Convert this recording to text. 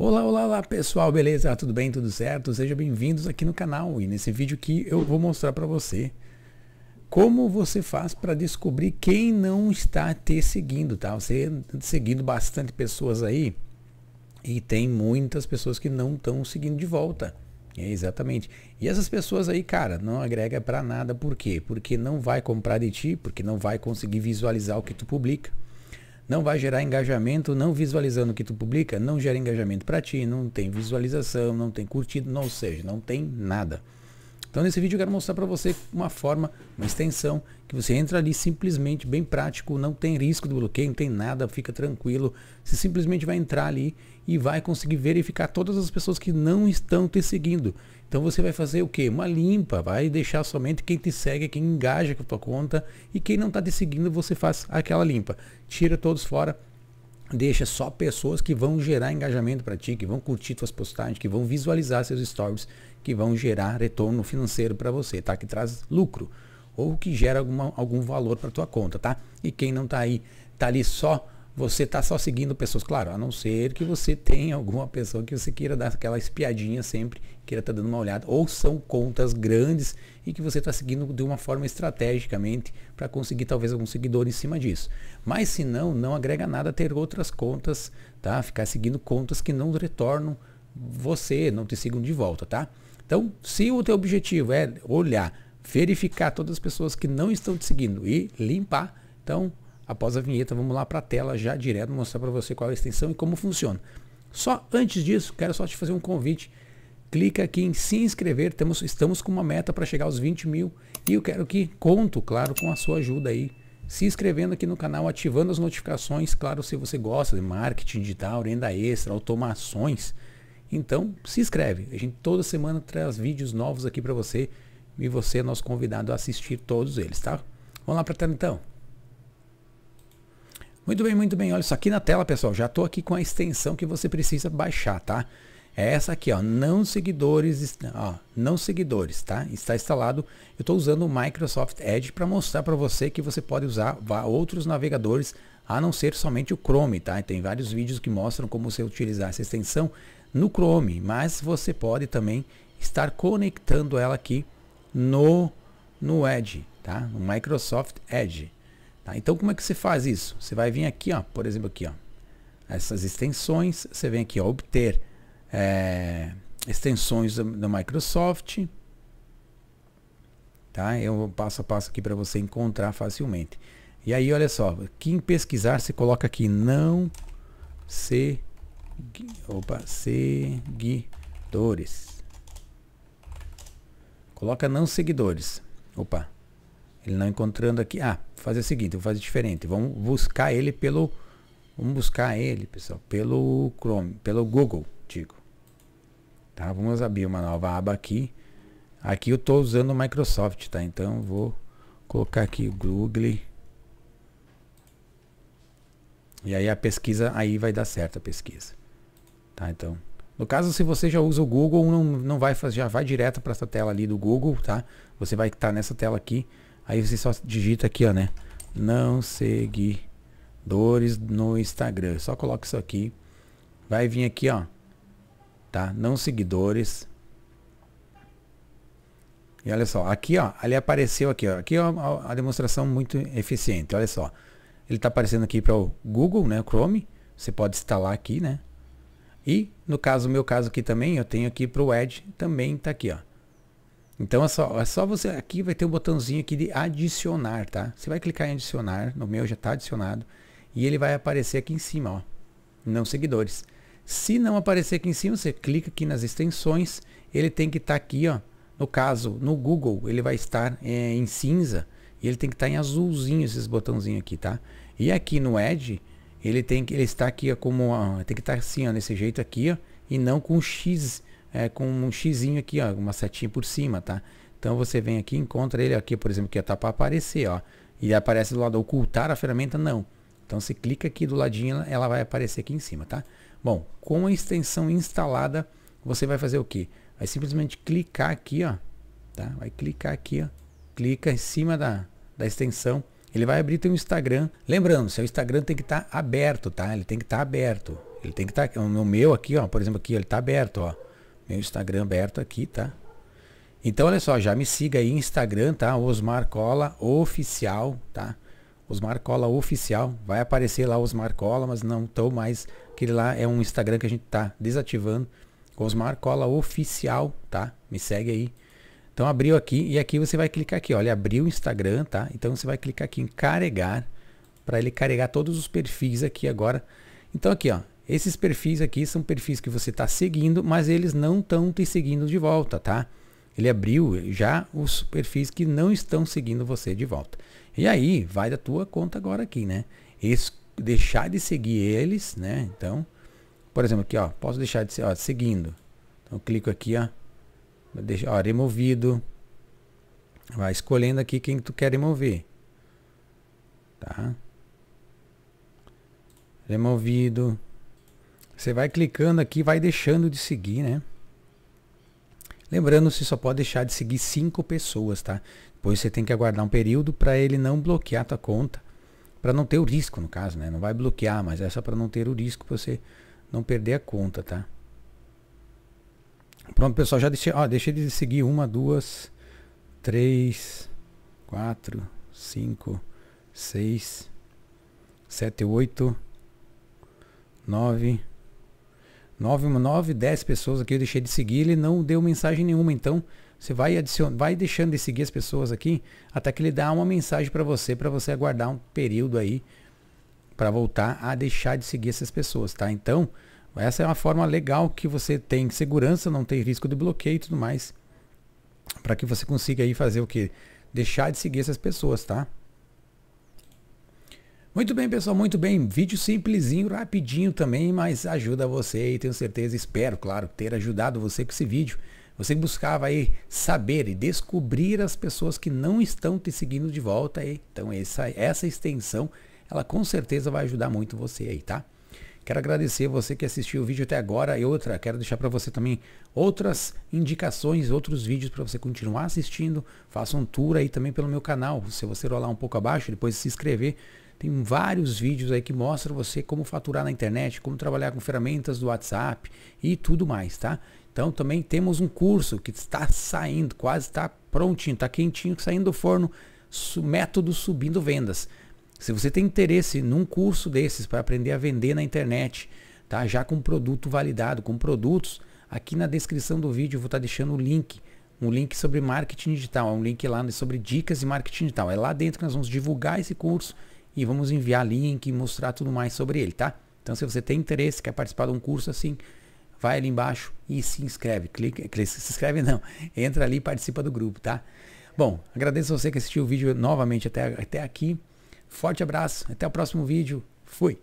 Olá, olá, olá pessoal, beleza? Tudo bem? Tudo certo? Sejam bem-vindos aqui no canal e nesse vídeo que eu vou mostrar para você como você faz para descobrir quem não está te seguindo, tá? Você seguindo bastante pessoas aí e tem muitas pessoas que não estão seguindo de volta. É, exatamente. E essas pessoas aí, cara, não agrega para nada. Por quê? Porque não vai comprar de ti, porque não vai conseguir visualizar o que tu publica não vai gerar engajamento, não visualizando o que tu publica, não gera engajamento para ti, não tem visualização, não tem curtido, não, ou seja, não tem nada. Então nesse vídeo eu quero mostrar para você uma forma, uma extensão, que você entra ali simplesmente, bem prático, não tem risco de bloqueio, não tem nada, fica tranquilo. Você simplesmente vai entrar ali e vai conseguir verificar todas as pessoas que não estão te seguindo. Então você vai fazer o que? Uma limpa, vai deixar somente quem te segue, quem engaja com a tua conta e quem não está te seguindo você faz aquela limpa. Tira todos fora, deixa só pessoas que vão gerar engajamento para ti, que vão curtir tuas postagens, que vão visualizar seus stories, que vão gerar retorno financeiro para você, tá? Que traz lucro ou que gera alguma, algum valor para tua conta, tá? E quem não tá aí, tá ali só você está só seguindo pessoas. Claro, a não ser que você tenha alguma pessoa que você queira dar aquela espiadinha sempre, queira estar tá dando uma olhada. Ou são contas grandes e que você está seguindo de uma forma estrategicamente para conseguir talvez algum seguidor em cima disso. Mas se não, não agrega nada ter outras contas, tá? Ficar seguindo contas que não retornam você, não te sigam de volta, tá? Então, se o teu objetivo é olhar, verificar todas as pessoas que não estão te seguindo e limpar, então Após a vinheta, vamos lá para a tela já direto mostrar para você qual é a extensão e como funciona. Só antes disso, quero só te fazer um convite. Clica aqui em se inscrever. Temos, estamos com uma meta para chegar aos 20 mil e eu quero que conto, claro, com a sua ajuda aí. Se inscrevendo aqui no canal, ativando as notificações, claro, se você gosta de marketing digital, renda extra, automações. Então, se inscreve. A gente toda semana traz vídeos novos aqui para você e você é nosso convidado a assistir todos eles, tá? Vamos lá para a tela então. Muito bem, muito bem. Olha isso aqui na tela, pessoal. Já estou aqui com a extensão que você precisa baixar, tá? É essa aqui, ó. Não seguidores, ó, não seguidores, tá? Está instalado. Eu estou usando o Microsoft Edge para mostrar para você que você pode usar outros navegadores a não ser somente o Chrome, tá? Tem vários vídeos que mostram como você utilizar essa extensão no Chrome, mas você pode também estar conectando ela aqui no no Edge, tá? No Microsoft Edge. Tá? Então como é que você faz isso? Você vai vir aqui, ó, por exemplo aqui, ó, essas extensões, você vem aqui, ó, obter é, extensões da Microsoft. Tá? Eu passo a passo aqui para você encontrar facilmente. E aí, olha só, aqui em pesquisar, você coloca aqui não se opa, seguidores. Coloca não seguidores. Opa. Ele não encontrando aqui. Ah, vou fazer o seguinte, vou fazer diferente. Vamos buscar ele pelo. Vamos buscar ele, pessoal, pelo Chrome, pelo Google, digo. Tá? Vamos abrir uma nova aba aqui. Aqui eu estou usando o Microsoft, tá? Então vou colocar aqui o Google. E aí a pesquisa aí vai dar certo a pesquisa. Tá? Então, no caso se você já usa o Google, não, não vai já vai direto para essa tela ali do Google, tá? Você vai estar tá nessa tela aqui. Aí você só digita aqui, ó, né? Não seguidores no Instagram. Só coloca isso aqui. Vai vir aqui, ó. Tá? Não seguidores. E olha só, aqui, ó, ali apareceu aqui, ó. Aqui é a demonstração muito eficiente, olha só. Ele está aparecendo aqui para o Google, né, o Chrome. Você pode instalar aqui, né? E no caso, meu caso aqui também, eu tenho aqui para o Edge, também está aqui, ó. Então é só, é só você. Aqui vai ter o um botãozinho aqui de adicionar, tá? Você vai clicar em adicionar. No meu já está adicionado. E ele vai aparecer aqui em cima, ó. Não seguidores. Se não aparecer aqui em cima, você clica aqui nas extensões. Ele tem que estar tá aqui, ó. No caso, no Google, ele vai estar é, em cinza. E ele tem que estar tá em azulzinho esses botãozinhos aqui, tá? E aqui no Edge, ele tem que ele está aqui ó, como ó, tem que estar tá assim, ó, nesse jeito aqui, ó, e não com X é, com um xizinho aqui, ó, uma setinha por cima, tá? Então você vem aqui, encontra ele aqui, por exemplo, que é tá para aparecer, ó. E aparece do lado ocultar a ferramenta, não. Então você clica aqui do ladinho, ela vai aparecer aqui em cima, tá? Bom, com a extensão instalada, você vai fazer o quê? Vai simplesmente clicar aqui, ó, tá? Vai clicar aqui, ó. Clica em cima da, da extensão. Ele vai abrir teu Instagram. Lembrando, seu Instagram tem que estar tá aberto, tá? Ele tem que estar tá aberto. Ele tem que estar. Tá, no meu aqui, ó, por exemplo, aqui, ele está aberto, ó. Meu Instagram aberto aqui, tá? Então, olha só, já me siga aí Instagram, tá? Osmar Cola Oficial, tá? Osmar Cola Oficial. Vai aparecer lá Osmar Cola, mas não tô mais. Aquele lá é um Instagram que a gente tá desativando. Osmar Cola Oficial, tá? Me segue aí. Então abriu aqui e aqui você vai clicar aqui, olha, abriu o Instagram, tá? Então você vai clicar aqui em carregar para ele carregar todos os perfis aqui agora. Então aqui, ó, esses perfis aqui são perfis que você está seguindo, mas eles não estão te seguindo de volta, tá? Ele abriu já os perfis que não estão seguindo você de volta. E aí, vai da tua conta agora aqui, né? Es deixar de seguir eles, né? Então, por exemplo, aqui, ó, posso deixar de ó, seguindo. Então, clico aqui, ó, deixa, ó, removido. Vai escolhendo aqui quem tu quer remover. Tá? Removido você vai clicando aqui, vai deixando de seguir, né? Lembrando, você só pode deixar de seguir cinco pessoas, tá? Pois você tem que aguardar um período para ele não bloquear a tua conta, para não ter o risco, no caso, né? Não vai bloquear, mas é só para não ter o risco pra você não perder a conta, tá? Pronto, pessoal, já deixei, ó, deixei de seguir uma, duas, três, quatro, cinco, seis, sete, oito, nove, 9, 9, 10 pessoas aqui eu deixei de seguir, ele não deu mensagem nenhuma. Então, você vai adicion... vai deixando de seguir as pessoas aqui até que ele dá uma mensagem para você, para você aguardar um período aí para voltar a deixar de seguir essas pessoas, tá? Então, essa é uma forma legal que você tem segurança, não tem risco de bloqueio e tudo mais, para que você consiga aí fazer o que? Deixar de seguir essas pessoas, tá? Muito bem, pessoal, muito bem. Vídeo simplesinho, rapidinho também, mas ajuda você e tenho certeza, espero, claro, ter ajudado você com esse vídeo. Você buscava aí saber e descobrir as pessoas que não estão te seguindo de volta aí. Então essa, essa extensão, ela com certeza vai ajudar muito você aí, tá? Quero agradecer você que assistiu o vídeo até agora e outra, quero deixar para você também outras indicações, outros vídeos para você continuar assistindo. Faça um tour aí também pelo meu canal, se você rolar um pouco abaixo, depois se inscrever tem vários vídeos aí que mostram você como faturar na internet, como trabalhar com ferramentas do WhatsApp e tudo mais, tá? Então também temos um curso que está saindo, quase está prontinho, está quentinho, saindo do forno, método subindo vendas. Se você tem interesse num curso desses para aprender a vender na internet, tá? Já com produto validado, com produtos, aqui na descrição do vídeo eu vou estar tá deixando o link, um link sobre marketing digital, um link lá sobre dicas de marketing digital. É lá dentro que nós vamos divulgar esse curso e vamos enviar link e mostrar tudo mais sobre ele, tá? Então se você tem interesse, quer participar de um curso assim, vai ali embaixo e se inscreve. Clica, clica se inscreve não, entra ali e participa do grupo, tá? Bom, agradeço a você que assistiu o vídeo novamente até, até aqui. Forte abraço, até o próximo vídeo. Fui!